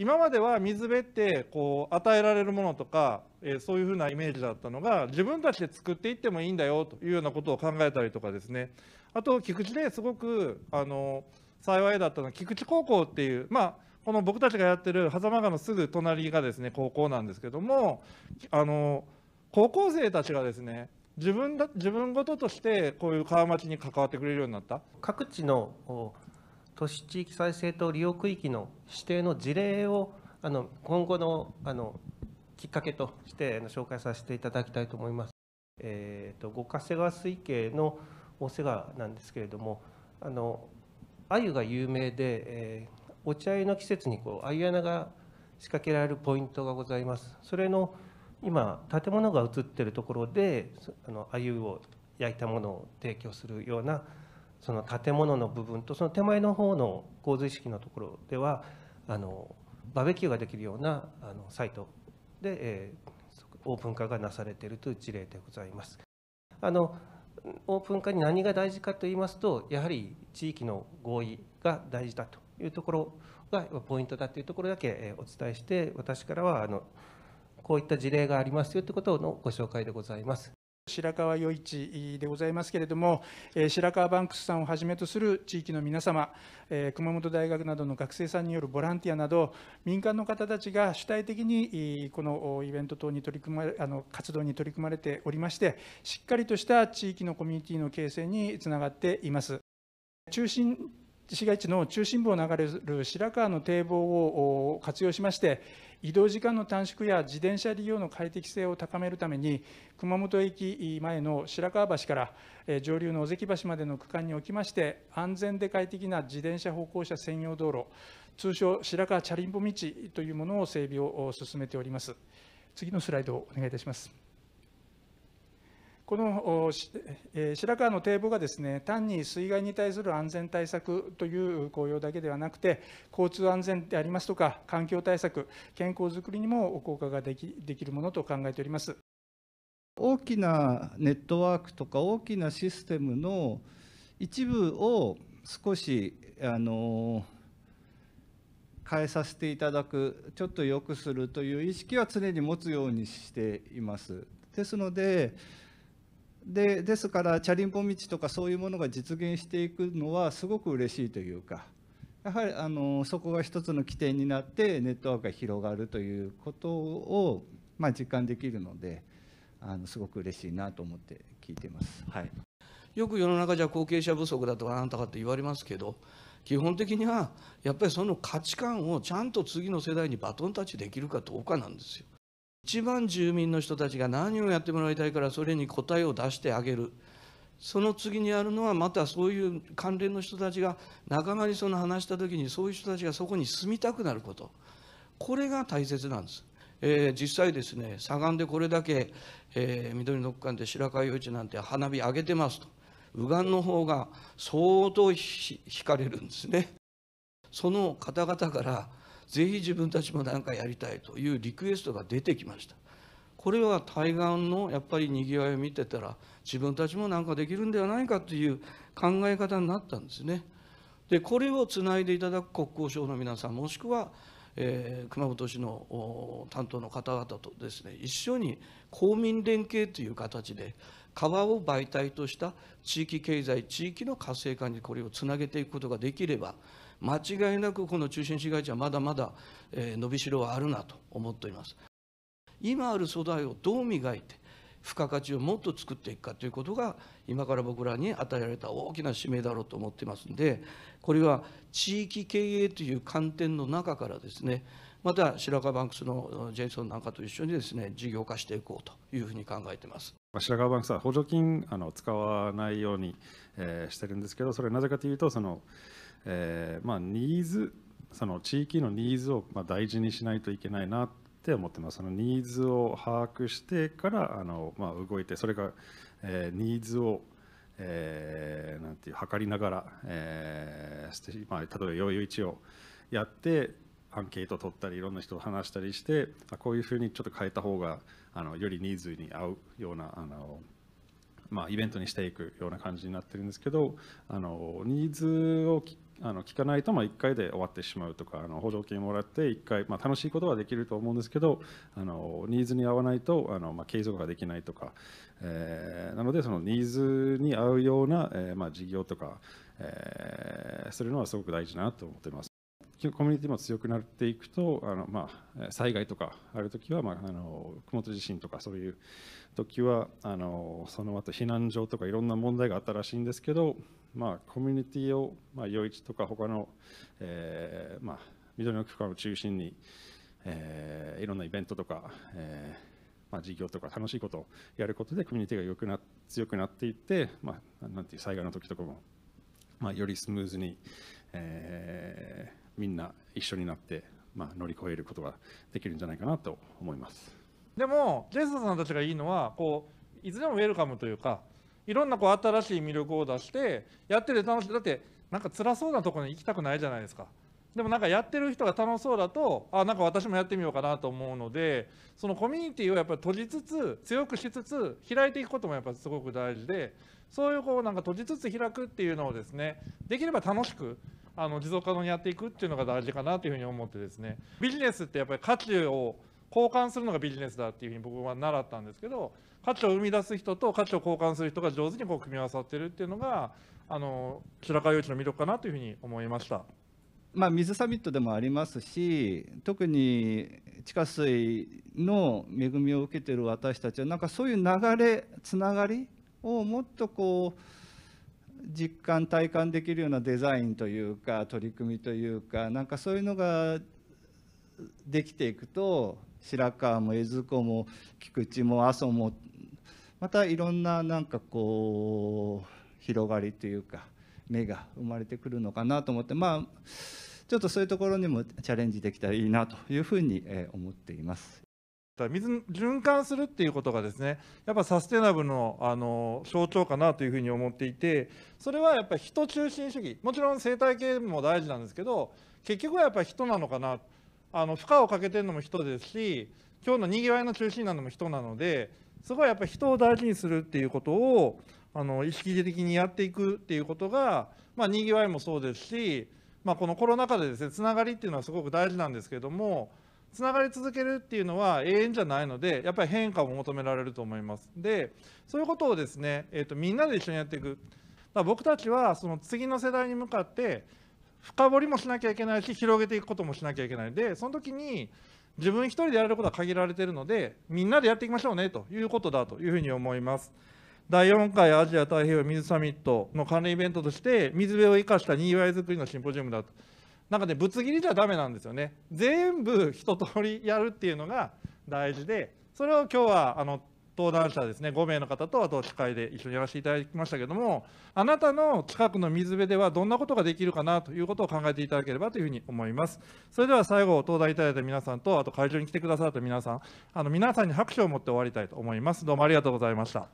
今までは水辺ってこう与えられるものとか、えー、そういうふうなイメージだったのが自分たちで作っていってもいいんだよというようなことを考えたりとかですねあと菊池ですごくあの幸いだったのは菊池高校っていうまあこの僕たちがやってる狭間川のすぐ隣がですね高校なんですけどもあの高校生たちがですね自分だ自分ごととしてこういう川町に関わってくれるようになった各地の都市地域再生と利用区域の指定の事例をあの今後のあのきっかけとして紹介させていただきたいと思います。えーと、五ヶ瀬川水系の大瀬川なんですけれどもあの鮎が有名で、えー、お茶の季節にこう鮎穴が仕掛けられるポイントがございます。それの今建物が映っているところであの鮎を焼いたものを提供するようなその建物の部分とその手前の方の洪水式のところではあのバーベキューができるようなあのサイトで、えー、オープン化がなされているという事例でございます。あのオープン化に何が大事かと言いますとやはり地域の合意が大事だというところがポイントだというところだけお伝えして私からはあのこういった事例がありますよということのご紹介でございます。白川余一でございますけれども、白川バンクスさんをはじめとする地域の皆様、熊本大学などの学生さんによるボランティアなど、民間の方たちが主体的にこのイベント等に取り組まれあの活動に取り組まれておりまして、しっかりとした地域のコミュニティの形成につながっています。中心市街地の中心部を流れる白川の堤防を活用しまして移動時間の短縮や自転車利用の快適性を高めるために熊本駅前の白川橋から上流の尾関橋までの区間におきまして安全で快適な自転車歩行者専用道路通称白川チャリンポ道というものを整備を進めております次のスライドをお願いいたしますこの白川の堤防がですね単に水害に対する安全対策という効用だけではなくて交通安全でありますとか環境対策健康づくりにも効果ができできるものと考えております大きなネットワークとか大きなシステムの一部を少しあの変えさせていただくちょっと良くするという意識は常に持つようにしています。ですのででですからチャリンポ道とかそういうものが実現していくのはすごく嬉しいというかやはりあのそこが一つの起点になってネットワークが広がるということを、まあ、実感できるのであのすごく嬉しいなと思って聞いてます。はいよく世の中じゃ後継者不足だとかなんとかって言われますけど基本的にはやっぱりその価値観をちゃんと次の世代にバトンタッチできるかどうかなんですよ。一番住民の人たちが何をやってもらいたいからそれに答えを出してあげるその次にやるのはまたそういう関連の人たちが仲間にその話した時にそういう人たちがそこに住みたくなることこれが大切なんです。えー、実際ですね左岸でこれだけ、えー、緑の区間で白川陽一なんて花火上げてますと右岸の方が相当惹かれるんですね。その方々からぜひ自分たちも何かやりたいというリクエストが出てきましたこれは対岸のやっぱりにぎわいを見てたら自分たちも何かできるんではないかという考え方になったんですねでこれをつないでいただく国交省の皆さんもしくは、えー、熊本市の担当の方々とですね一緒に公民連携という形で川を媒体とした地域経済地域の活性化にこれをつなげていくことができれば間違いなくこの中心市街地はまだまだ伸びしろはあるなと思っております今ある素材をどう磨いて付加価値をもっと作っていくかということが今から僕らに与えられた大きな使命だろうと思っていますんでこれは地域経営という観点の中からですねまた白川バンクスのジェイソンなんかと一緒にですね事業化していこうというふうに考えています。白川バンクさん補助金あの使わないように、えー、してるんですけどそれなぜかというとその、えーまあ、ニーズその地域のニーズを、まあ、大事にしないといけないなって思ってますそのニーズを把握してからあの、まあ、動いてそれが、えー、ニーズをえー、なんていう測りながら、えーしてまあ、例えば余裕位置をやってアンケート取ったりいろんな人と話したりしてこういうふうにちょっと変えた方があのよりニーズに合うようなあの、まあ、イベントにしていくような感じになってるんですけどあのニーズをあの聞かないとまあ1回で終わってしまうとかあの補助金もらって1回、まあ、楽しいことはできると思うんですけどあのニーズに合わないとあの、まあ、継続ができないとか、えー、なのでそのニーズに合うような、えーまあ、事業とか、えー、するのはすごく大事なと思ってます。コミュニティも強くなっていくとあの、まあ、災害とかある時は、まあ、あの熊本地震とかそういう時はあのその後避難所とかいろんな問題があったらしいんですけど、まあ、コミュニティを、まあ、余市とか他の、えーまあ、緑の区間を中心に、えー、いろんなイベントとか、えーまあ、事業とか楽しいことをやることでコミュニティがよくな強くなっていって、まあ、なんていう災害の時とかも、まあ、よりスムーズに、えー、みんな一緒になって、まあ、乗り越えることができるんじゃないかなと思いますでもジェイソンさんたちがいいのはこういつでもウェルカムというかいろんなこう新しい魅力を出してやってて楽しいだってなんか辛そうなところに行きたくないじゃないですかでもなんかやってる人が楽しそうだとあなんか私もやってみようかなと思うのでそのコミュニティをやっぱり閉じつつ強くしつつ開いていくこともやっぱすごく大事でそういうこうなんか閉じつつ開くっていうのをですねできれば楽しくあの持続可能にやっていくっていうのが大事かなというふうに思ってですねビジネスってやっぱり価値を交換するのがビジネスだっていうふうに僕は習ったんですけど価値を生み出す人と価値を交換する人が上手にこう組み合わさってるっていうのがあの白川陽一の魅力かなというふうに思いました。まあ、水サミットでもありますし特に地下水の恵みを受けている私たちはなんかそういう流れつながりをもっとこう実感体感できるようなデザインというか取り組みというかなんかそういうのができていくと白川も江津湖も菊池も阿蘇もまたいろんななんかこう広がりというか目が生まれてくるのかなと思ってまあちょっとそういうところにもチャレンジできたらいいなというふうに思っています。水循環するっていうことがですねやっぱサステナブルのあの象徴かなというふうに思っていてそれはやっぱり人中心主義もちろん生態系も大事なんですけど結局はやっぱり人なのかなあの負荷をかけてるのも人ですし今日のにぎわいの中心なのも人なのですごいやっぱり人を大事にするっていうことをあの意識的にやっていくっていうことが、まあ、にぎわいもそうですし、まあ、このコロナ禍でですねつながりっていうのはすごく大事なんですけども。つながり続けるっていうのは永遠じゃないのでやっぱり変化も求められると思いますでそういうことをですね、えーと、みんなで一緒にやっていくだ僕たちはその次の世代に向かって深掘りもしなきゃいけないし広げていくこともしなきゃいけないでその時に自分一人でやれることは限られているのでみんなでやっていきましょうねということだというふうに思います第4回アジア太平洋水サミットの関連イベントとして水辺を生かしたにぎわいづくりのシンポジウムだとなんかねぶつ切りじゃダメなんですよね全部一通りやるっていうのが大事でそれを今日はあの登壇者ですね5名の方とあと司会で一緒にやらせていただきましたけどもあなたの近くの水辺ではどんなことができるかなということを考えていただければというふうに思いますそれでは最後登壇いただいた皆さんとあと会場に来てくださった皆さんあの皆さんに拍手を持って終わりたいと思いますどうもありがとうございました